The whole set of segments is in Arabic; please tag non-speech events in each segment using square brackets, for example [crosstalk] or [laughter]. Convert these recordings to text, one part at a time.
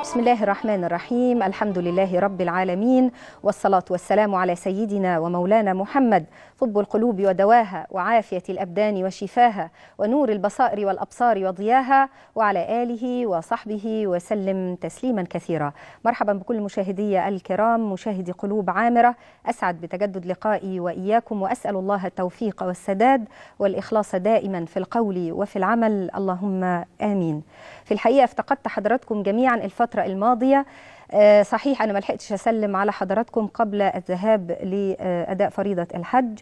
بسم الله الرحمن الرحيم الحمد لله رب العالمين والصلاة والسلام على سيدنا ومولانا محمد طب القلوب ودواها وعافية الأبدان وشفاها ونور البصائر والأبصار وضياها وعلى آله وصحبه وسلم تسليما كثيرا مرحبا بكل مشاهدي الكرام مشاهدي قلوب عامرة أسعد بتجدد لقائي وإياكم وأسأل الله التوفيق والسداد والإخلاص دائما في القول وفي العمل اللهم آمين في الحقيقة افتقدت حضراتكم جميعا الفترة الماضية آه، صحيح أنا ما لحقتش أسلم على حضراتكم قبل الذهاب لأداء فريضة الحج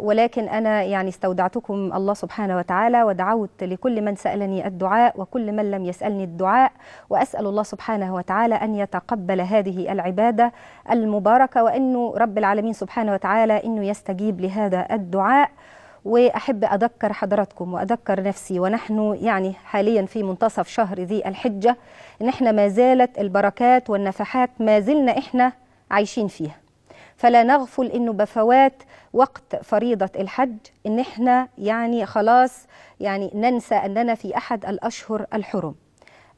ولكن أنا يعني استودعتكم الله سبحانه وتعالى ودعوت لكل من سألني الدعاء وكل من لم يسألني الدعاء وأسأل الله سبحانه وتعالى أن يتقبل هذه العبادة المباركة وأنه رب العالمين سبحانه وتعالى أنه يستجيب لهذا الدعاء وأحب أذكر حضراتكم وأذكر نفسي ونحن يعني حاليا في منتصف شهر ذي الحجة إن إحنا ما زالت البركات والنفحات ما زلنا إحنا عايشين فيها فلا نغفل إنه بفوات وقت فريضة الحج إن إحنا يعني خلاص يعني ننسى أننا في أحد الأشهر الحرم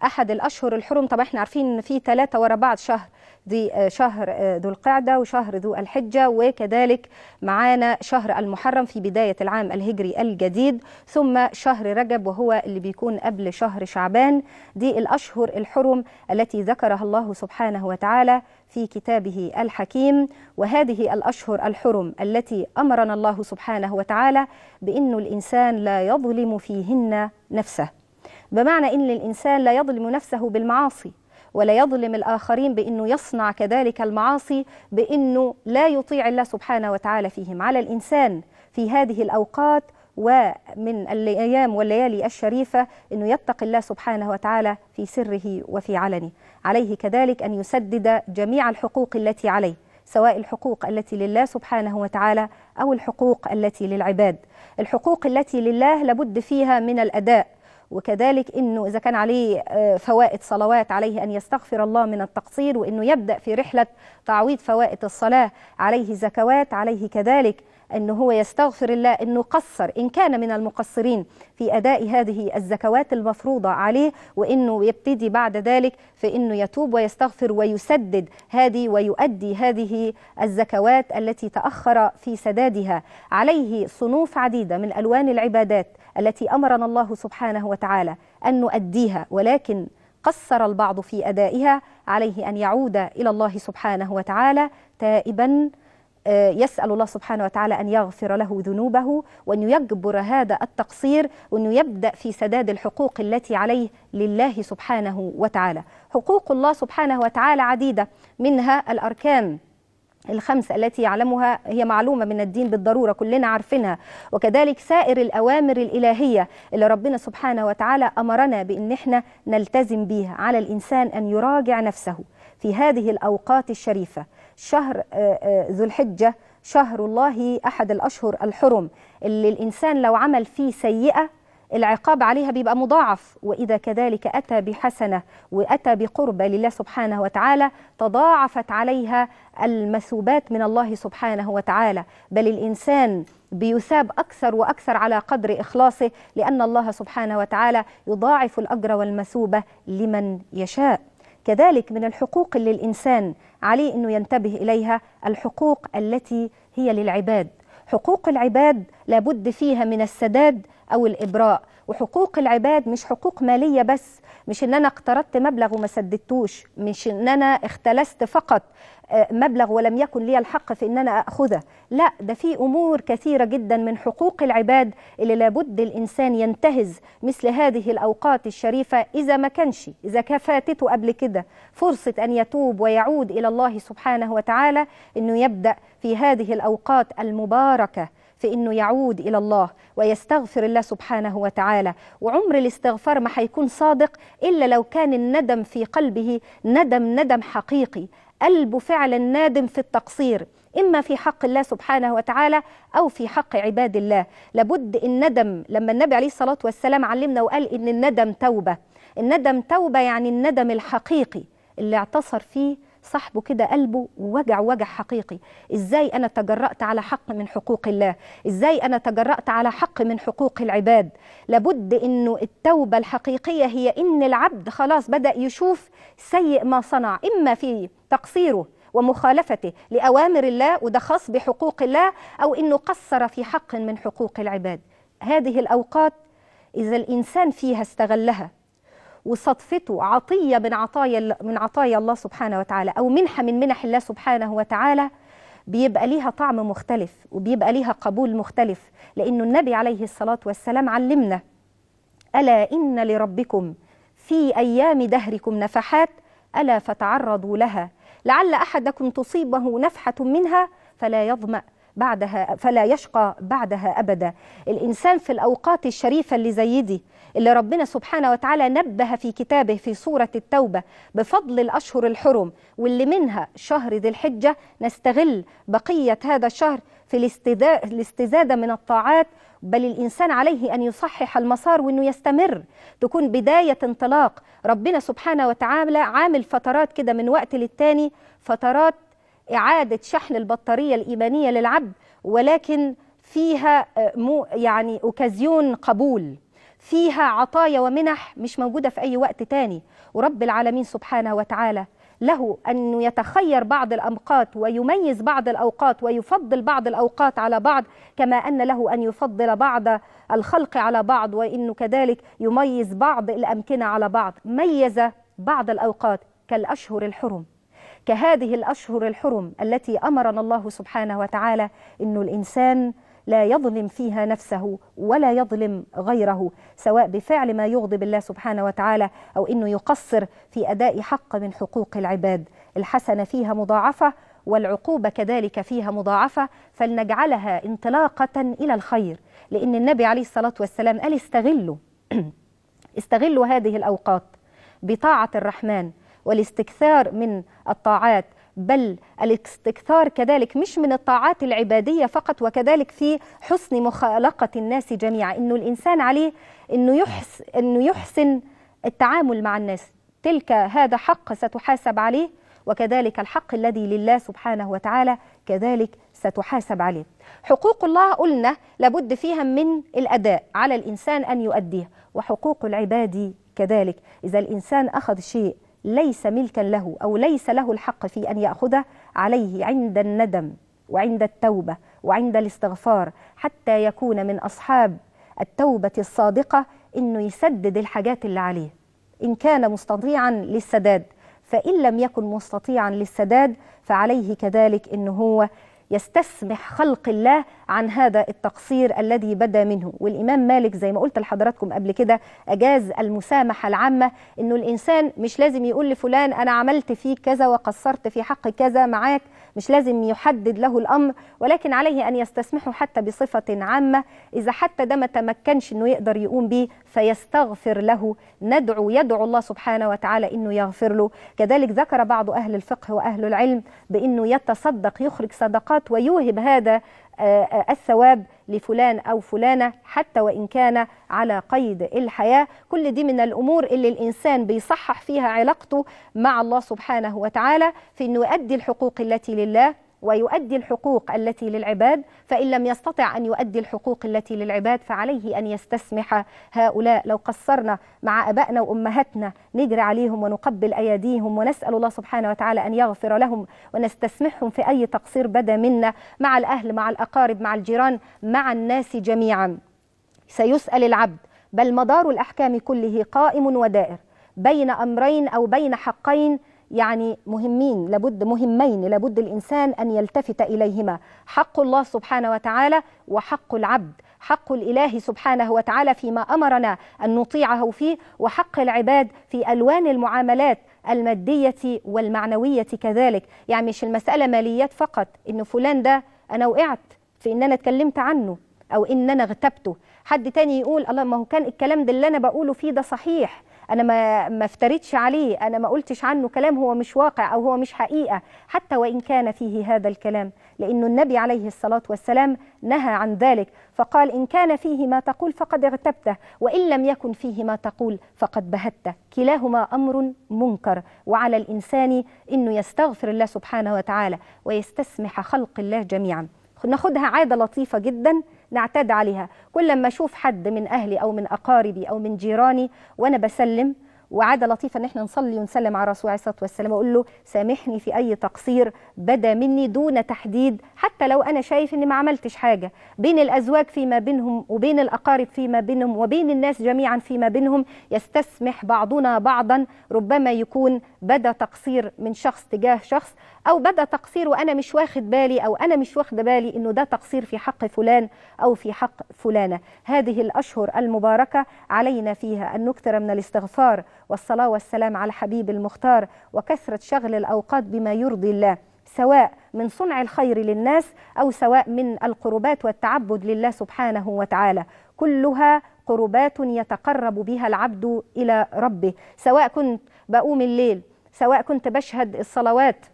أحد الأشهر الحرم طبعا إحنا عارفين إن في ثلاثة ورا بعض شهر دي آه، شهر آه، ذو القعدة وشهر ذو الحجة وكذلك معانا شهر المحرم في بداية العام الهجري الجديد ثم شهر رجب وهو اللي بيكون قبل شهر شعبان دي الأشهر الحرم التي ذكرها الله سبحانه وتعالى في كتابه الحكيم وهذه الأشهر الحرم التي أمرنا الله سبحانه وتعالى بأن الإنسان لا يظلم فيهن نفسه بمعنى أن الإنسان لا يظلم نفسه بالمعاصي ولا يظلم الآخرين بأنه يصنع كذلك المعاصي بأنه لا يطيع الله سبحانه وتعالى فيهم على الإنسان في هذه الأوقات ومن الأيام والليالي الشريفة أنه يتقي الله سبحانه وتعالى في سره وفي علنه عليه كذلك أن يسدد جميع الحقوق التي عليه سواء الحقوق التي لله سبحانه وتعالى أو الحقوق التي للعباد الحقوق التي لله لابد فيها من الأداء وكذلك انه اذا كان عليه آه، فوائد صلوات عليه ان يستغفر الله من التقصير وانه يبدا في رحله تعويض فوائد الصلاه عليه زكوات عليه كذلك أنه هو يستغفر الله أنه قصر إن كان من المقصرين في أداء هذه الزكوات المفروضة عليه وأنه يبتدي بعد ذلك في أنه يتوب ويستغفر ويسدد هذه ويؤدي هذه الزكوات التي تأخر في سدادها عليه صنوف عديدة من ألوان العبادات التي أمرنا الله سبحانه وتعالى أن نؤديها ولكن قصر البعض في أدائها عليه أن يعود إلى الله سبحانه وتعالى تائبا آه، يسأل الله سبحانه وتعالى أن يغفر له ذنوبه وأن يجبر هذا التقصير وأنه يبدأ في سداد الحقوق التي عليه لله سبحانه وتعالى حقوق الله سبحانه وتعالى عديدة منها الأركان الخمس التي يعلمها هي معلومة من الدين بالضرورة كلنا عارفينها وكذلك سائر الأوامر الإلهية اللي ربنا سبحانه وتعالى أمرنا بأن احنا نلتزم بيها على الإنسان أن يراجع نفسه في هذه الأوقات الشريفة شهر آه، آه، ذو الحجة شهر الله أحد الأشهر الحرم اللي الإنسان لو عمل فيه سيئة العقاب عليها بيبقى مضاعف وإذا كذلك أتى بحسنة وأتى بقربة لله سبحانه وتعالى تضاعفت عليها المثوبات من الله سبحانه وتعالى بل الإنسان بيثاب أكثر وأكثر على قدر إخلاصه لأن الله سبحانه وتعالى يضاعف الأجر والمثوبة لمن يشاء كذلك من الحقوق اللي الإنسان عليه أنه ينتبه إليها الحقوق التي هي للعباد حقوق العباد لابد فيها من السداد أو الإبراء وحقوق العباد مش حقوق ماليه بس مش ان انا اقترضت مبلغ وما سددتوش مش ان انا اختلست فقط آه، مبلغ ولم يكن لي الحق في ان انا اخذه لا ده في امور كثيره جدا من حقوق العباد اللي لابد الانسان ينتهز مثل هذه الاوقات الشريفه اذا ما كانش اذا كفاتته قبل كده فرصه ان يتوب ويعود الى الله سبحانه وتعالى انه يبدا في هذه الاوقات المباركه في انه يعود الى الله ويستغفر الله سبحانه وتعالى وعمر الاستغفار ما هيكون صادق الا لو كان الندم في قلبه ندم ندم حقيقي قلبه فعلا نادم في التقصير إما في حق الله سبحانه وتعالى أو في حق عباد الله لابد الندم لما النبي عليه الصلاة والسلام علمنا وقال إن الندم توبة الندم توبة يعني الندم الحقيقي اللي اعتصر فيه صاحبه كده قلبه وجع وجع حقيقي ازاي انا تجرأت على حق من حقوق الله ازاي انا تجرأت على حق من حقوق العباد لابد انه التوبة الحقيقية هي ان العبد خلاص بدأ يشوف سيء ما صنع اما في تقصيره ومخالفته لأوامر الله وده خاص بحقوق الله أو أنه قصر في حق من حقوق العباد هذه الأوقات إذا الإنسان فيها استغلها وصدفته عطية من عطايا من عطايا الله سبحانه وتعالى أو منحة من منح الله سبحانه وتعالى بيبقى ليها طعم مختلف وبيبقى ليها قبول مختلف لأنه النبي عليه الصلاة والسلام علمنا ألا إن لربكم في أيام دهركم نفحات ألا فتعرضوا لها لعل أحدكم تصيبه نفحة منها فلا يظمأ بعدها فلا يشقى بعدها أبدا الإنسان في الأوقات الشريفة اللي زي دي اللي ربنا سبحانه وتعالى نبه في كتابه في سورة التوبة بفضل الأشهر الحرم واللي منها شهر ذي الحجة نستغل بقية هذا الشهر في الاستزادة من الطاعات بل الإنسان عليه أن يصحح المسار وأنه يستمر تكون بداية انطلاق ربنا سبحانه وتعالى عامل فترات كده من وقت للتاني فترات إعادة شحن البطارية الإيمانية للعبد ولكن فيها آه، يعني أوكازيون قبول فيها عطايا ومنح مش موجودة في أي وقت تاني ورب العالمين سبحانه وتعالى له أن يتخير بعض الأوقات ويميز بعض الأوقات ويفضل بعض الأوقات على بعض كما أن له أن يفضل بعض الخلق على بعض وإنه كذلك يميز بعض الأمكنة على بعض ميز بعض الأوقات كالأشهر الحرم كهذه الأشهر الحرم التي أمرنا الله سبحانه وتعالى أن الإنسان لا يظلم فيها نفسه ولا يظلم غيره سواء بفعل ما يغضب الله سبحانه وتعالى أو أنه يقصر في أداء حق من حقوق العباد الحسنة فيها مضاعفة والعقوبة كذلك فيها مضاعفة فلنجعلها انطلاقة إلى الخير لأن النبي عليه الصلاة والسلام قال استغلوا [clears throat] استغلوا هذه الأوقات بطاعة الرحمن والاستكثار من الطاعات بل الاستكثار كذلك مش من الطاعات العبادية فقط وكذلك في حسن مخالقة الناس جميعا إنه الإنسان عليه إنه يحسن, إنه يحسن التعامل مع الناس تلك هذا حق ستحاسب عليه وكذلك الحق الذي لله سبحانه وتعالى كذلك ستحاسب عليه حقوق الله قلنا لابد فيها من الأداء على الإنسان أن يؤديه وحقوق العباد كذلك إذا الإنسان أخذ شيء ليس ملكا له أو ليس له الحق في أن يأخذه عليه عند الندم وعند التوبة وعند الاستغفار حتى يكون من أصحاب التوبة الصادقة أنه يسدد الحاجات اللي عليه إن كان مستطيعا للسداد فإن لم يكن مستطيعا للسداد فعليه كذلك أنه هو يستسمح خلق الله عن هذا التقصير الذي بدا منه والإمام مالك زي ما قلت لحضراتكم قبل كده أجاز المسامحة العامة إنه الإنسان مش لازم يقول لفلان أنا عملت فيك كذا وقصرت في حق كذا معاك مش لازم يحدد له الأمر ولكن عليه أن يستسمحه حتى بصفة عامة إذا حتى ده ما تمكنش إنه يقدر يقوم به فيستغفر له ندعو يدعو الله سبحانه وتعالى إنه يغفر له كذلك ذكر بعض أهل الفقه وأهل العلم بأنه يتصدق يخرج صدقات ويوهب هذا آه، آه، الثواب لفلان أو فلانة حتى وإن كان على قيد الحياة كل دي من الأمور اللي الإنسان بيصحح فيها علاقته مع الله سبحانه وتعالى في أنه يؤدي الحقوق التي لله ويؤدي الحقوق التي للعباد فإن لم يستطع أن يؤدي الحقوق التي للعباد فعليه أن يستسمح هؤلاء لو قصرنا مع أبائنا وأمهاتنا نجري عليهم ونقبل أيديهم ونسأل الله سبحانه وتعالى أن يغفر لهم ونستسمحهم في أي تقصير بدا منا مع الأهل مع الأقارب مع الجيران مع الناس جميعا سيسأل العبد بل مدار الأحكام كله قائم ودائر بين أمرين أو بين حقين يعني مهمين لابد مهمين لابد الإنسان أن يلتفت إليهما حق الله سبحانه وتعالى وحق العبد حق الإله سبحانه وتعالى فيما أمرنا أن نطيعه فيه وحق العباد في ألوان المعاملات المادية والمعنوية كذلك يعني مش المسألة ماليات فقط إن فلان ده أنا وقعت في إن أنا اتكلمت عنه أو إن أنا اغتبته حد تاني يقول الله ما هو كان الكلام ده اللي أنا بقوله فيه ده صحيح انا ما ما افتريتش عليه انا ما قلتش عنه كلام هو مش واقع او هو مش حقيقه حتى وان كان فيه هذا الكلام لانه النبي عليه الصلاه والسلام نهى عن ذلك فقال ان كان فيه ما تقول فقد اغتبته وان لم يكن فيه ما تقول فقد بهته كلاهما امر منكر وعلى الانسان انه يستغفر الله سبحانه وتعالى ويستسمح خلق الله جميعا ناخدها عاده لطيفه جدا نعتاد عليها كل ما أشوف حد من أهلي أو من أقاربي أو من جيراني وأنا بسلم وعاده لطيفه ان احنا نصلي ونسلم على الرسول عليه الصلاه والسلام واقول له سامحني في اي تقصير بدا مني دون تحديد حتى لو انا شايف اني ما عملتش حاجه بين الازواج فيما بينهم وبين الاقارب فيما بينهم وبين الناس جميعا فيما بينهم يستسمح بعضنا بعضا ربما يكون بدا تقصير من شخص تجاه شخص او بدا تقصير وانا مش واخد بالي او انا مش واخده بالي انه ده تقصير في حق فلان او في حق فلانه هذه الاشهر المباركه علينا فيها ان نكثر من الاستغفار والصلاة والسلام على حبيب المختار وكثرة شغل الأوقات بما يرضي الله سواء من صنع الخير للناس أو سواء من القربات والتعبد لله سبحانه وتعالى كلها قربات يتقرب بها العبد إلى ربه سواء كنت بقوم الليل سواء كنت بشهد الصلوات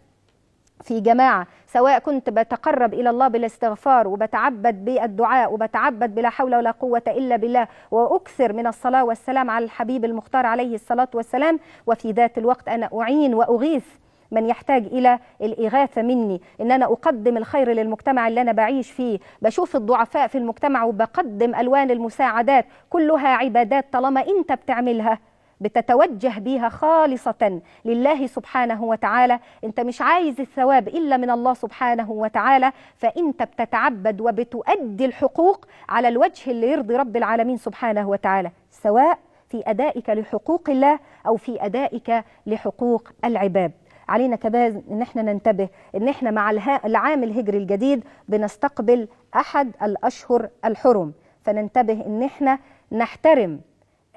في جماعة سواء كنت بتقرب إلى الله بالاستغفار وبتعبد بالدعاء وبتعبد بلا حول ولا قوة إلا بالله وأكثر من الصلاة والسلام على الحبيب المختار عليه الصلاة والسلام وفي ذات الوقت أنا أعين وأغيث من يحتاج الى الاغاثه مني ان انا اقدم الخير للمجتمع اللي انا بعيش فيه بشوف الضعفاء في المجتمع وبقدم الوان المساعدات كلها عبادات طالما انت بتعملها بتتوجه بيها خالصة لله سبحانه وتعالى انت مش عايز الثواب إلا من الله سبحانه وتعالى فانت بتتعبد وبتؤدي الحقوق على الوجه اللي يرضي رب العالمين سبحانه وتعالى سواء في أدائك لحقوق الله أو في أدائك لحقوق العباد علينا كمان ان احنا ننتبه ان احنا مع العام الهجري الجديد بنستقبل احد الاشهر الحرم فننتبه ان احنا نحترم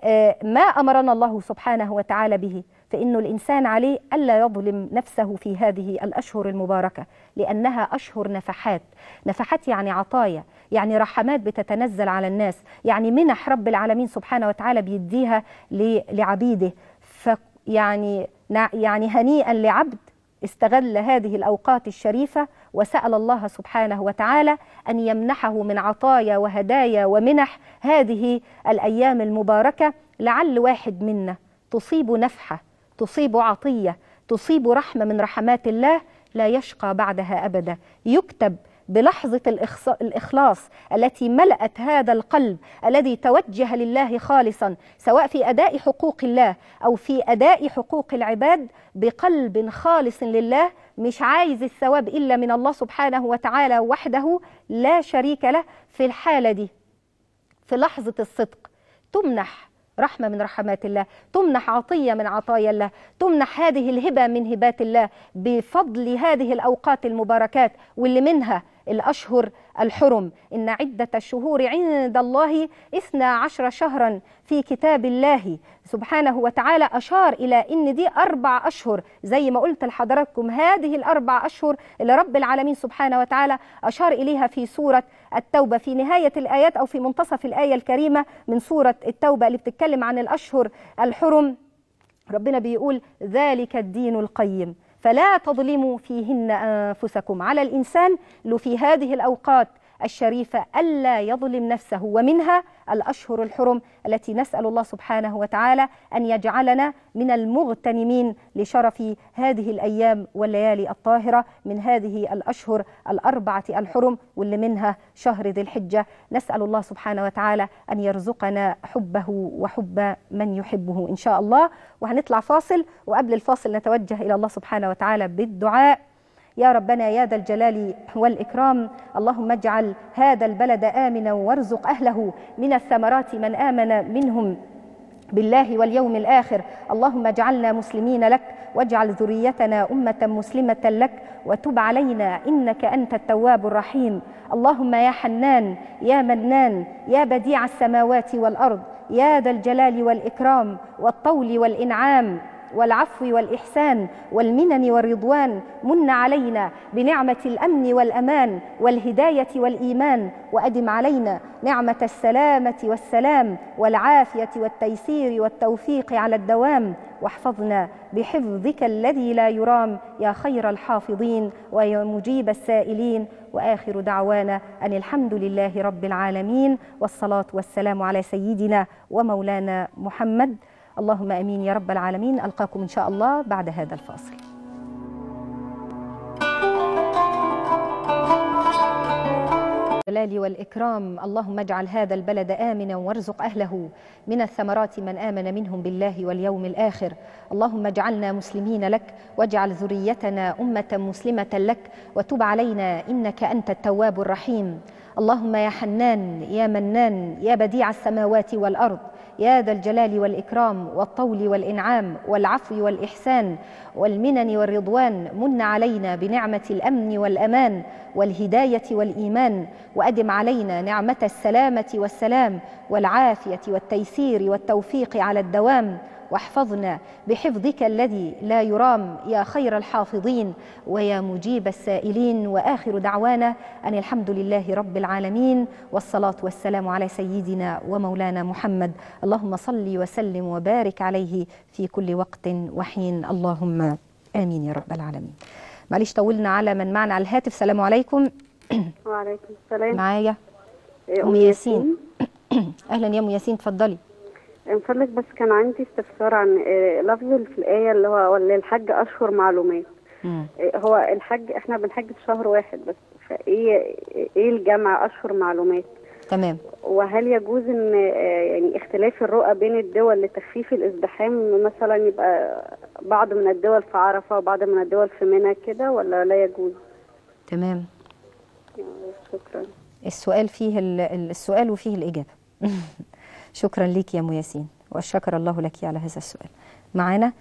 آه، ما أمرنا الله سبحانه وتعالى به فإن الإنسان عليه ألا يظلم نفسه في هذه الأشهر المباركة لأنها أشهر نفحات نفحات يعني عطايا يعني رحمات بتتنزل على الناس يعني منح رب العالمين سبحانه وتعالى بيديها لعبيده يعني يعني هنيئا لعبد استغل هذه الأوقات الشريفة وسأل الله سبحانه وتعالى أن يمنحه من عطايا وهدايا ومنح هذه الأيام المباركة لعل واحد منا تصيب نفحة تصيب عطية تصيب رحمة من رحمات الله لا يشقى بعدها أبدا يكتب بلحظة الإخلاص التي ملأت هذا القلب الذي توجه لله خالصا سواء في أداء حقوق الله أو في أداء حقوق العباد بقلب خالص لله مش عايز الثواب إلا من الله سبحانه وتعالى وحده لا شريك له في الحالة دي في لحظة الصدق تمنح رحمة من رحمات الله تمنح عطية من عطايا الله تمنح هذه الهبة من هبات الله بفضل هذه الأوقات المباركات واللي منها الأشهر الحرم إن عدة الشهور عند الله إثنى عشر شهرا في كتاب الله سبحانه وتعالى أشار إلى إن دي أربع أشهر زي ما قلت لحضراتكم هذه الأربع أشهر اللي رب العالمين سبحانه وتعالى أشار إليها في سورة التوبة في نهاية الآيات أو في منتصف الآية الكريمة من سورة التوبة اللي بتتكلم عن الأشهر الحرم ربنا بيقول ذلك الدين القيم فلا تظلموا فيهن أنفسكم على الإنسان لو في هذه الأوقات الشريفة ألا يظلم نفسه ومنها الأشهر الحرم التي نسأل الله سبحانه وتعالى أن يجعلنا من المغتنمين لشرف هذه الأيام والليالي الطاهرة من هذه الأشهر الأربعة الحرم واللي منها شهر ذي الحجة نسأل الله سبحانه وتعالى أن يرزقنا حبه وحب من يحبه إن شاء الله وهنطلع فاصل وقبل الفاصل نتوجه إلى الله سبحانه وتعالى بالدعاء يا ربنا يا ذا الجلال والإكرام اللهم اجعل هذا البلد آمنا وارزق أهله من الثمرات من آمن منهم بالله واليوم الآخر اللهم اجعلنا مسلمين لك واجعل ذريتنا أمة مسلمة لك وتب علينا إنك أنت التواب الرحيم اللهم يا حنان يا منان يا بديع السماوات والأرض يا ذا الجلال والإكرام والطول والإنعام والعفو والإحسان والمنن والرضوان من علينا بنعمة الأمن والأمان والهداية والإيمان وأدم علينا نعمة السلامة والسلام والعافية والتيسير والتوفيق على الدوام واحفظنا بحفظك الذي لا يرام يا خير الحافظين ويا مجيب السائلين واخر دعوانا ان الحمد لله رب العالمين والصلاه والسلام على سيدنا ومولانا محمد اللهم امين يا رب العالمين القاكم ان شاء الله بعد هذا الفاصل الجلال والإكرام اللهم اجعل هذا البلد آمنا وارزق أهله من الثمرات من آمن منهم بالله واليوم الآخر اللهم اجعلنا مسلمين لك واجعل ذريتنا أمة مسلمة لك وتب علينا إنك أنت التواب الرحيم اللهم يا حنان يا منان يا بديع السماوات والأرض يا ذا الجلال والإكرام والطول والإنعام والعفو والإحسان والمنن والرضوان من علينا بنعمة الأمن والأمان والهداية والإيمان وأدم علينا نعمة السلامة والسلام والعافية والتيسير والتوفيق على الدوام واحفظنا بحفظك الذي لا يرام يا خير الحافظين ويا مجيب السائلين واخر دعوانا ان الحمد لله رب العالمين والصلاه والسلام على سيدنا ومولانا محمد اللهم صل وسلم وبارك عليه في كل وقت وحين اللهم امين يا رب العالمين معلش طولنا على من معنا على الهاتف السلام عليكم وعليكم السلام معايا إيه، ام ياسين [coughs] اهلا يا ام ياسين تفضلي من فضلك بس كان عندي استفسار عن آه، لفظ في الآية اللي هو للحج أشهر معلومات آه، هو الحج احنا بنحج في شهر واحد بس فايه ايه الجمع اشهر معلومات تمام وهل يجوز ان آه، يعني اختلاف الرؤى بين الدول لتخفيف الازدحام مثلا يبقى بعض من الدول في عرفه وبعض من الدول في منى كده ولا لا يجوز تمام شكرا السؤال فيه السؤال وفيه الاجابه [laughs] شكرا لك يا ام ياسين وشكر الله لك على هذا السؤال معانا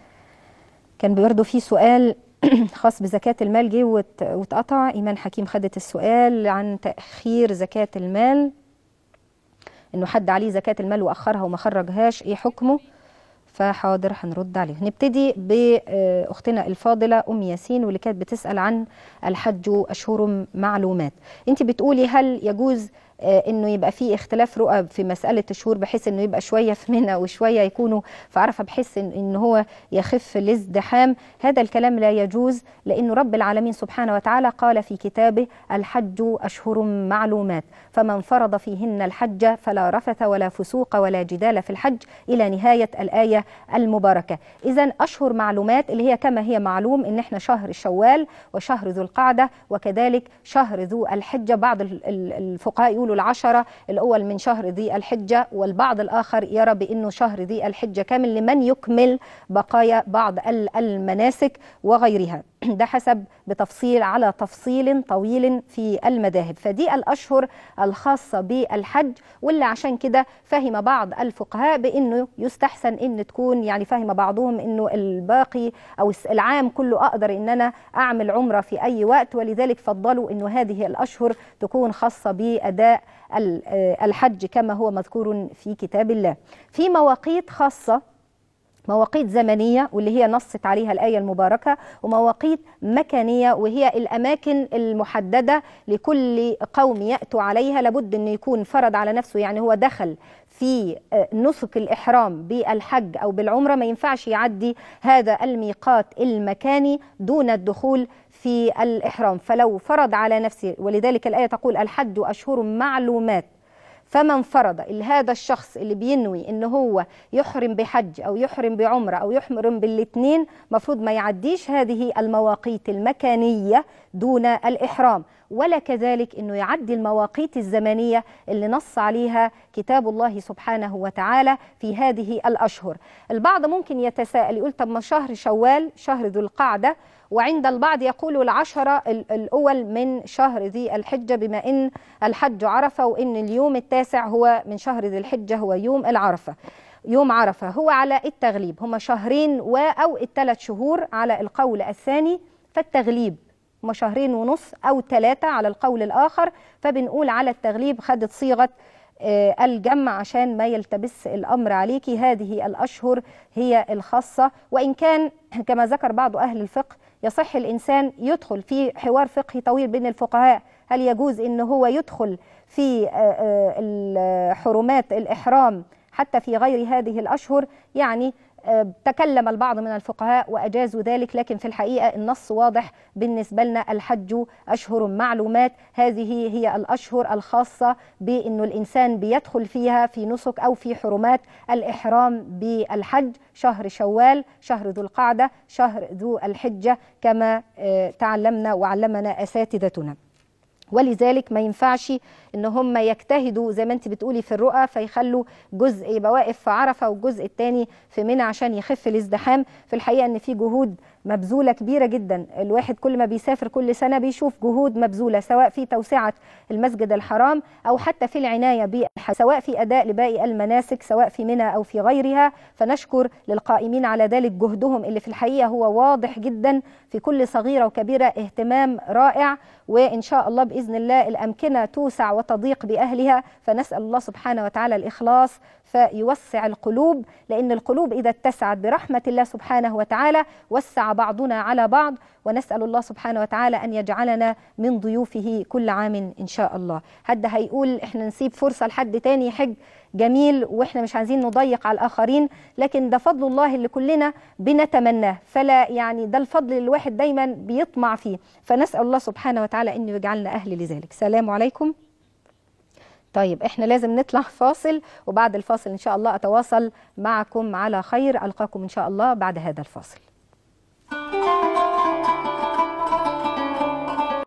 كان برضه في سؤال [clears throat] خاص بزكاة المال جه واتقطع إيمان حكيم خدت السؤال عن تأخير زكاة المال إنه حد عليه زكاة المال وأخرها وما خرجهاش إيه حكمه فحاضر هنرد عليه نبتدي باختنا الفاضله ام ياسين واللي كانت بتسال عن الحج أشهر معلومات انت بتقولي هل يجوز آه، انه يبقى في اختلاف رؤى في مساله الشهور بحيث انه يبقى شويه في منى وشويه يكونوا في عرفه بحيث ان هو يخف الازدحام هذا الكلام لا يجوز لانه رب العالمين سبحانه وتعالى قال في كتابه الحج اشهر معلومات فمن فرض فيهن الحج فلا رفث ولا فسوق ولا جدال في الحج الى نهايه الايه المباركه اذا اشهر معلومات اللي هي كما هي معلوم ان احنا شهر شوال وشهر ذو القعده وكذلك شهر ذو الحجه بعض الفقهاء يقول العشرة الأول من شهر ذي الحجة والبعض الآخر يرى بأنه شهر ذي الحجة كامل لمن يكمل بقايا بعض المناسك وغيرها [clears throat] ده حسب بتفصيل على تفصيل طويل في المذاهب فدي الأشهر الخاصة بالحج واللي عشان كده فهم بعض الفقهاء بأنه يستحسن أن تكون يعني فهم بعضهم أنه الباقي أو العام كله أقدر أن أنا أعمل عمرة في أي وقت ولذلك فضلوا أنه هذه الأشهر تكون خاصة بأداء آه، الحج كما هو مذكور في كتاب الله في مواقيت خاصة مواقيت زمنية واللي هي نصت عليها الآية المباركة ومواقيت مكانية وهي الأماكن المحددة لكل قوم يأتوا عليها لابد أن يكون فرض على نفسه يعني هو دخل في آه، نسك الإحرام بالحج أو بالعمرة ما ينفعش يعدي هذا الميقات المكاني دون الدخول في الإحرام فلو فرض على نفسه ولذلك الآية تقول الحج أشهر معلومات فمن فرض هذا الشخص اللي بينوي ان هو يحرم بحج او يحرم بعمره او يحرم بالاثنين مفروض ما يعديش هذه المواقيت المكانيه دون الاحرام ولا كذلك أنه يعدي المواقيت الزمنية اللي نص عليها كتاب الله سبحانه وتعالى في هذه الأشهر البعض ممكن يتساءل يقول طب ما شهر شوال شهر ذو القعدة وعند البعض يقول العشرة الأول من شهر ذي الحجة بما أن الحج عرفة وأن اليوم التاسع هو من شهر ذي الحجة هو يوم العرفة يوم عرفة هو على التغليب هما شهرين أو الثلاث شهور على القول الثاني فالتغليب هم شهرين ونص أو ثلاثة على القول الآخر فبنقول على التغليب خدت صيغة آه، الجمع عشان ما يلتبس الأمر عليكي هذه الأشهر هي الخاصة وإن كان [clears throat] كما ذكر بعض أهل الفقه يصح الإنسان يدخل في حوار فقهي طويل بين الفقهاء هل يجوز إن هو يدخل في آه، آه، حرمات الإحرام حتى في غير هذه الأشهر يعني تكلم البعض من الفقهاء وأجازوا ذلك لكن في الحقيقة النص واضح بالنسبة لنا الحج أشهر معلومات هذه هي الأشهر الخاصة بأنه الإنسان بيدخل فيها في نسك أو في حرمات الإحرام بالحج شهر شوال شهر ذو القعدة شهر ذو الحجة كما آه، تعلمنا وعلمنا أساتذتنا ولذلك ما ينفعش ان هم يجتهدوا زي ما انت بتقولي في الرؤى فيخلوا جزء يبقى واقف في عرفه والجزء الثاني في منى عشان يخف الازدحام في الحقيقه ان في جهود مبذوله كبيره جدا الواحد كل ما بيسافر كل سنه بيشوف جهود مبذوله سواء في توسعه المسجد الحرام او حتى في العنايه بالحج سواء في اداء لباقي المناسك سواء في منى او في غيرها فنشكر للقائمين على ذلك جهدهم اللي في الحقيقه هو واضح جدا في كل صغيره وكبيره اهتمام رائع وان شاء الله باذن الله الامكنه توسع وتضيق بأهلها فنسأل الله سبحانه وتعالى الإخلاص فيوسع القلوب لأن القلوب إذا اتسعت برحمة الله سبحانه وتعالى وسع بعضنا على بعض ونسأل الله سبحانه وتعالى أن يجعلنا من ضيوفه كل عام إن شاء الله حد هيقول إحنا نسيب فرصة لحد تاني يحج جميل واحنا مش عايزين نضيق على الاخرين لكن ده فضل الله اللي كلنا بنتمناه فلا يعني ده الفضل اللي الواحد دايما بيطمع فيه فنسال الله سبحانه وتعالى انه يجعلنا اهل لذلك سلام عليكم طيب احنا لازم نطلع فاصل وبعد الفاصل ان شاء الله اتواصل معكم على خير القاكم ان شاء الله بعد هذا الفاصل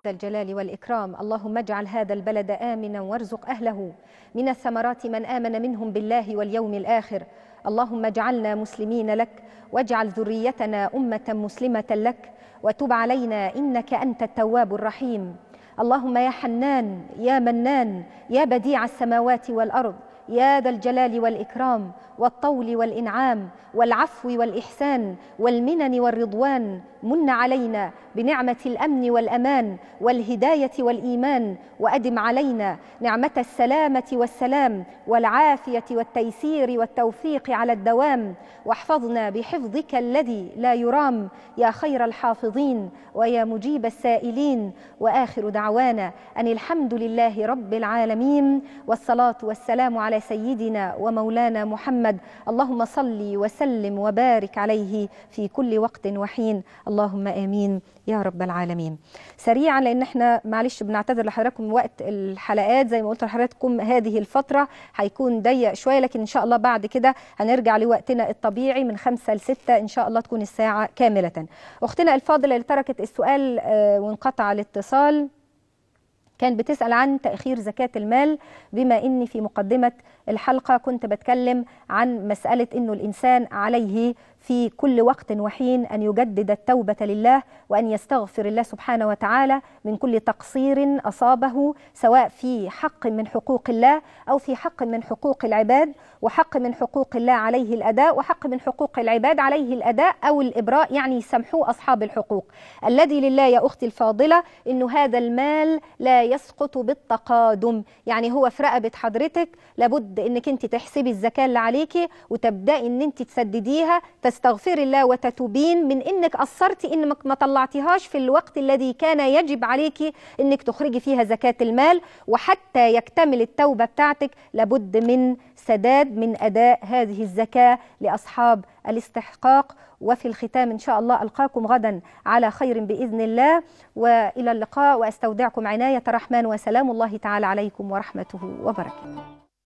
الجلال والإكرام اللهم اجعل هذا البلد آمنا وارزق أهله من الثمرات من آمن منهم بالله واليوم الآخر اللهم اجعلنا مسلمين لك واجعل ذريتنا أمة مسلمة لك وتب علينا إنك أنت التواب الرحيم اللهم يا حنان يا منان يا بديع السماوات والأرض يا ذا الجلال والإكرام والطول والإنعام والعفو والإحسان والمنن والرضوان من علينا بنعمة الأمن والأمان والهداية والإيمان وأدم علينا نعمة السلامة والسلام والعافية والتيسير والتوفيق على الدوام واحفظنا بحفظك الذي لا يرام يا خير الحافظين ويا مجيب السائلين وآخر دعوانا أن الحمد لله رب العالمين والصلاة والسلام على سيدنا ومولانا محمد اللهم صل وسلم وبارك عليه في كل وقت وحين اللهم امين يا رب العالمين سريعا لان احنا معلش بنعتذر لحضراتكم وقت الحلقات زي ما قلت لحضراتكم هذه الفتره هيكون ضيق شويه لكن ان شاء الله بعد كده هنرجع لوقتنا الطبيعي من خمسة لستة ان شاء الله تكون الساعه كامله اختنا الفاضله اللي تركت السؤال آه، وانقطع الاتصال كان بتسأل عن تأخير زكاة المال بما أني في مقدمة الحلقة كنت بتكلم عن مسألة أنه الإنسان عليه في كل وقت وحين أن يجدد التوبة لله وأن يستغفر الله سبحانه وتعالى من كل تقصير أصابه سواء في حق من حقوق الله أو في حق من حقوق العباد وحق من حقوق الله عليه الأداء وحق من حقوق العباد عليه الأداء أو الإبراء يعني سمحوا أصحاب الحقوق الذي لله يا أختي الفاضلة أنه هذا المال لا يسقط بالتقادم يعني هو في رقبة حضرتك لابد أنك أنت تحسبي الزكاة اللي عليكي وتبدأي أن أنت تسدديها تستغفري الله وتتوبين من انك قصرتي انك ما طلعتيهاش في الوقت الذي كان يجب عليك انك تخرجي فيها زكاة المال وحتى يكتمل التوبة بتاعتك لابد من سداد من اداء هذه الزكاة لاصحاب الاستحقاق وفي الختام إن شاء الله ألقاكم غدا على خير بإذن الله وإلى اللقاء وأستودعكم عناية الرحمن وسلام الله تعالى عليكم ورحمته وبركاته